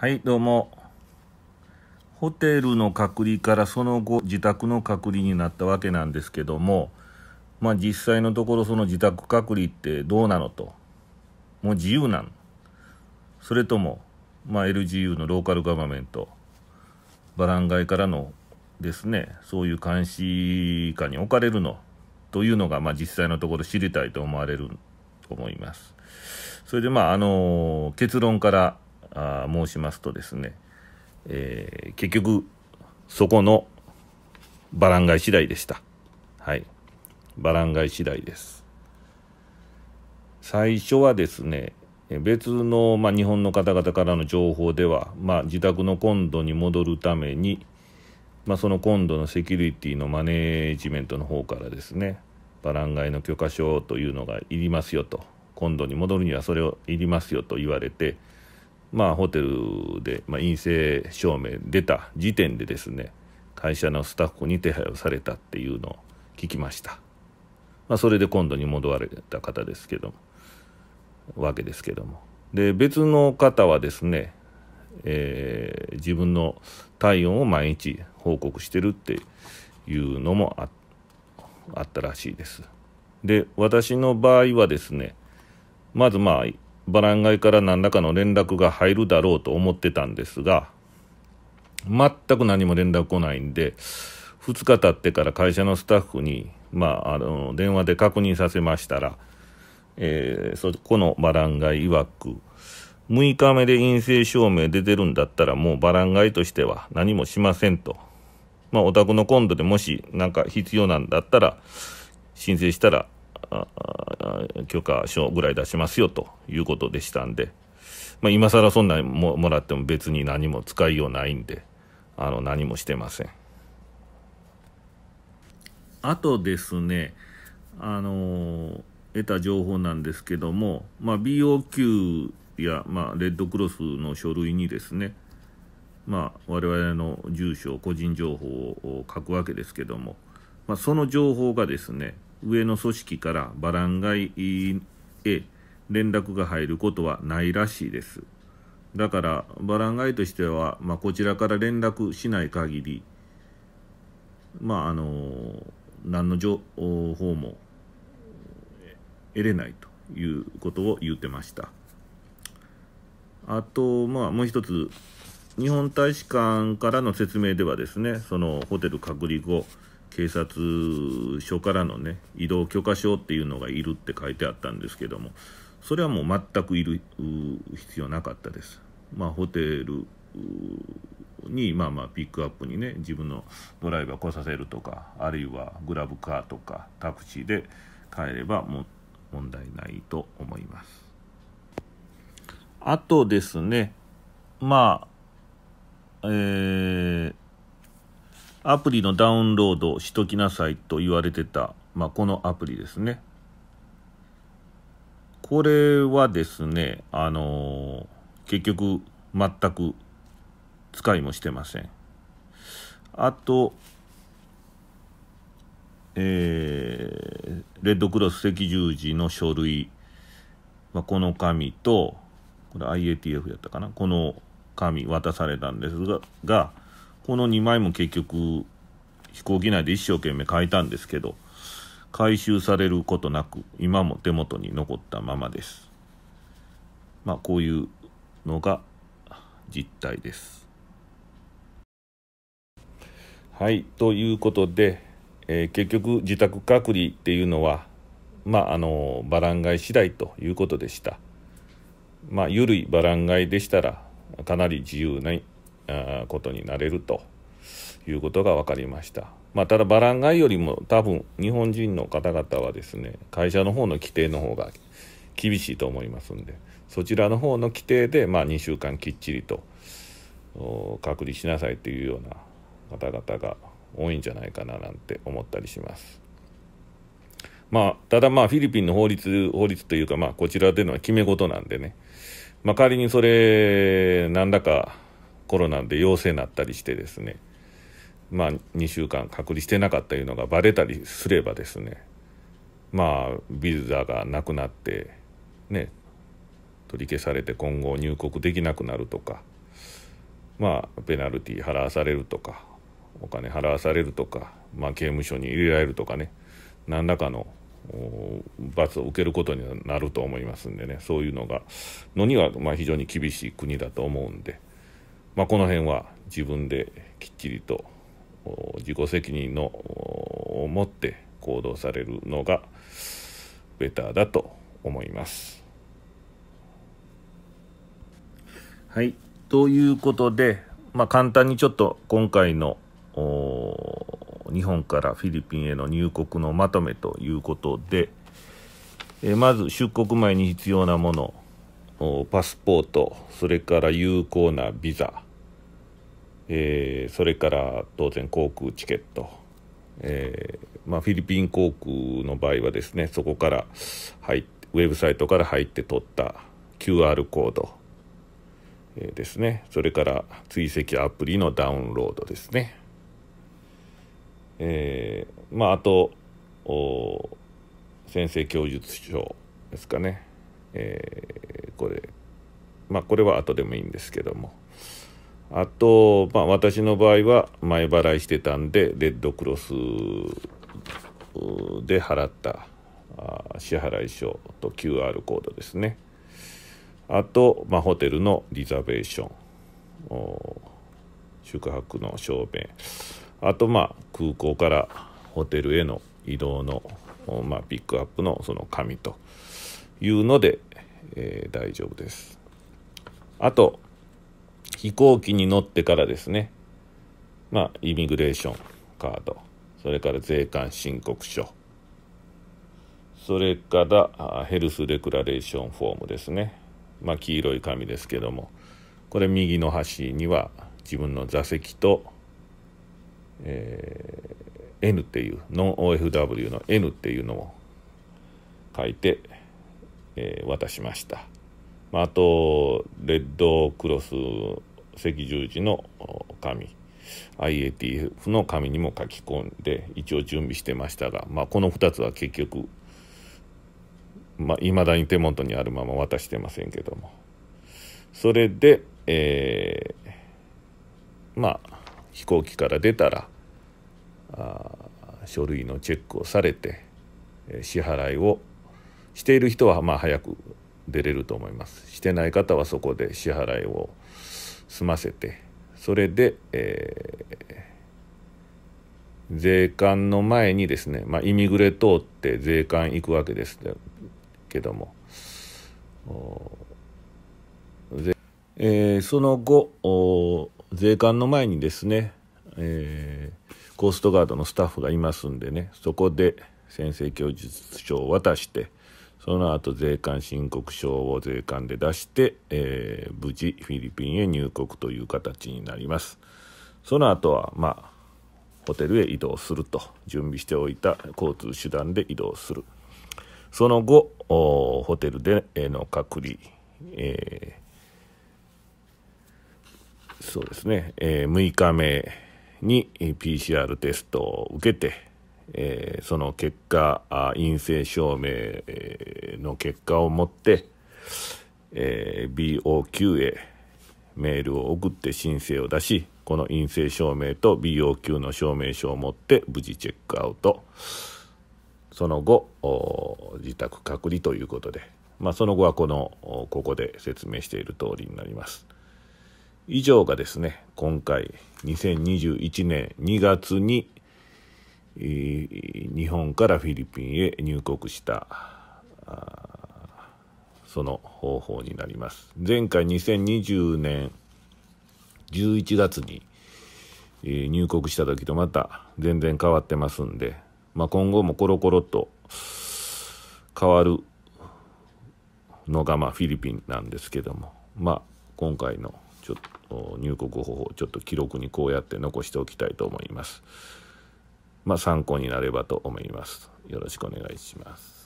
はいどうもホテルの隔離からその後自宅の隔離になったわけなんですけどもまあ実際のところその自宅隔離ってどうなのともう自由なのそれともまあ LGU のローカルガバメントバランガイからのですねそういう監視下に置かれるのというのが、まあ、実際のところ知りたいと思われると思います。それで、まあ、あの結論からあ申しますとですね、えー、結局そこのバランガイ次第でしたはいバランガイ次第です最初はですね別の、まあ、日本の方々からの情報では、まあ、自宅の今度に戻るために、まあ、その今度のセキュリティのマネージメントの方からですねバランガイの許可証というのがいりますよと今度に戻るにはそれをいりますよと言われてまあ、ホテルで、まあ、陰性証明出た時点でですね会社のスタッフに手配をされたっていうのを聞きました、まあ、それで今度に戻られた方ですけどもわけですけどもで別の方はですね、えー、自分の体温を毎日報告してるっていうのもああったらしいですで私の場合はですねまずまあバラン街から何らかの連絡が入るだろうと思ってたんですが、全く何も連絡来ないんで、2日経ってから会社のスタッフに、まあ、あの電話で確認させましたら、えー、そこのバラン街曰く、6日目で陰性証明出てるんだったらもうバラン街としては何もしませんと。まあお宅の今度でもし何か必要なんだったら申請したら許可書ぐらい出しますよということでしたんで、まあ、今更そんなももらっても別に何も使いようないんであの何もしてませんあとですねあの得た情報なんですけども、まあ、BOQ や、まあ、レッドクロスの書類にですね、まあ、我々の住所個人情報を書くわけですけども、まあ、その情報がですね上の組織からバランガイへ連絡が入ることはないらしいです。だからバランガイとしては、まあ、こちらから連絡しない限り、まああの何の情報も得れないということを言ってました。あと、まあ、もう一つ、日本大使館からの説明ではですね、そのホテル隔離後、警察署からのね移動許可証っていうのがいるって書いてあったんですけどもそれはもう全くいる必要なかったです。まあ、ホテルにまあまあピックアップにね自分のドライバー来させるとかあるいはグラブカーとかタクシーで帰ればも問題ないと思います。あとですねまあえーアプリのダウンロードしときなさいと言われてた、まあ、このアプリですね。これはですね、あのー、結局全く使いもしてません。あと、えー、レッドクロス赤十字の書類、まあ、この紙と、これ IATF やったかな、この紙渡されたんですが、がこの2枚も結局飛行機内で一生懸命書いたんですけど回収されることなく今も手元に残ったままですまあこういうのが実態ですはいということで、えー、結局自宅隔離っていうのはまああのバラン買い次第ということでしたまあ緩いバラン買いでしたらかなり自由なことになれるということが分かりました。まあ、ただバランガイよりも多分日本人の方々はですね会社の方の規定の方が厳しいと思いますんでそちらの方の規定で、まあ、2週間きっちりと隔離しなさいというような方々が多いんじゃないかななんて思ったりします。まあ、ただまあフィリピンの法律法律というかまあこちらでの決め事なんでね、まあ、仮にそれんだかコロナで陽性になったりしてですねまあ2週間隔離してなかったいうのがバレたりすればですねまあビザがなくなってね取り消されて今後入国できなくなるとかまあペナルティ払わされるとかお金払わされるとか、まあ、刑務所に入れられるとかね何らかの罰を受けることになると思いますんでねそういうのがのにはまあ非常に厳しい国だと思うんで。まあ、この辺は自分できっちりと自己責任のを持って行動されるのがベターだと思います。はい、ということで、まあ、簡単にちょっと今回の日本からフィリピンへの入国のまとめということで、えまず出国前に必要なものパスポートそれから有効なビザ、えー、それから当然航空チケット、えー、まあ、フィリピン航空の場合はですねそこから入ウェブサイトから入って取った QR コード、えー、ですねそれから追跡アプリのダウンロードですね、えまあ、あと先生供述書ですかねえー、これまあこれは後でもいいんですけどもあと、まあ、私の場合は前払いしてたんでレッドクロスで払った支払い書と QR コードですねあと、まあ、ホテルのリザベーション宿泊の証明あと、まあ、空港からホテルへの移動の、まあ、ピックアップのその紙と。いうので、えー、大丈夫です。あと、飛行機に乗ってからですね、まあ、イミグレーションカード、それから税関申告書、それからヘルスデクラレーションフォームですね、まあ、黄色い紙ですけども、これ右の端には自分の座席と、えー、N っていうノン OFW の N っていうのを書いてえ渡しました、まあ、あとレッドクロス赤十字の紙 IATF の紙にも書き込んで一応準備してましたが、まあ、この2つは結局いまあ、未だに手元にあるまま渡してませんけどもそれで、えー、まあ飛行機から出たらあ書類のチェックをされて、え支払いをしている人はまあ早く出れると思いますしてない方はそこで支払いを済ませてそれで、えー、税関の前にですね、まあ、イミグレ通って税関行くわけですけども、えー、その後税関の前にですね、えー、コーストガードのスタッフがいますんでねそこで先生供述書を渡してその後税関申告書を税関で出して、えー、無事フィリピンへ入国という形になります。その後は、まあ、ホテルへ移動すると準備しておいた交通手段で移動するその後ホテルでの隔離、えー、そうですね、えー、6日目に PCR テストを受けてえー、その結果あ陰性証明、えの結果を持って、えー、BOQ へメールを送って申請を出しこの陰性証明と BOQ の証明書を持って無事チェックアウトその後自宅隔離ということで、まあ、その後はこのここで説明している通りになります。以上がですね今回2021年2月に日本からフィリピンへ入国したその方法になります前回2020年11月に入国した時とまた全然変わってますんで、まあ、今後もコロコロと変わるのがまあフィリピンなんですけども、まあ、今回のちょっと入国方法ちょっと記録にこうやって残しておきたいと思います。まあ、参考になればと思います。よろしくお願いします。